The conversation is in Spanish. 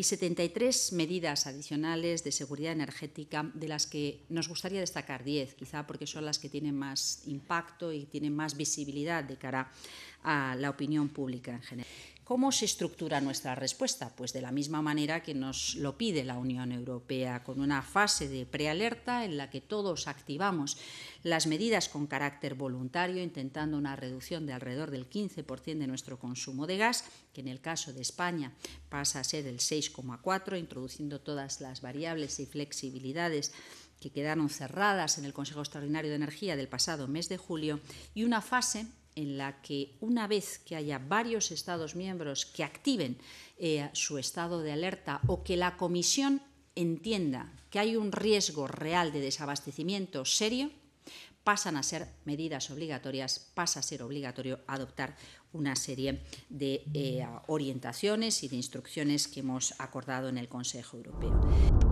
y 73 medidas adicionales de seguridad energética, de las que nos gustaría destacar 10, quizá porque son las que tienen más impacto y tienen más visibilidad de cara a la opinión pública en general. ¿Cómo se estructura nuestra respuesta? Pues de la misma manera que nos lo pide la Unión Europea, con una fase de prealerta en la que todos activamos las medidas con carácter voluntario, intentando una reducción de alrededor del 15% de nuestro consumo de gas, que en el caso de España pasa a ser el 6,4%, introduciendo todas las variables y flexibilidades que quedaron cerradas en el Consejo Extraordinario de Energía del pasado mes de julio, y una fase en la que una vez que haya varios Estados miembros que activen eh, su estado de alerta o que la Comisión entienda que hay un riesgo real de desabastecimiento serio, pasan a ser medidas obligatorias, pasa a ser obligatorio adoptar una serie de eh, orientaciones y de instrucciones que hemos acordado en el Consejo Europeo.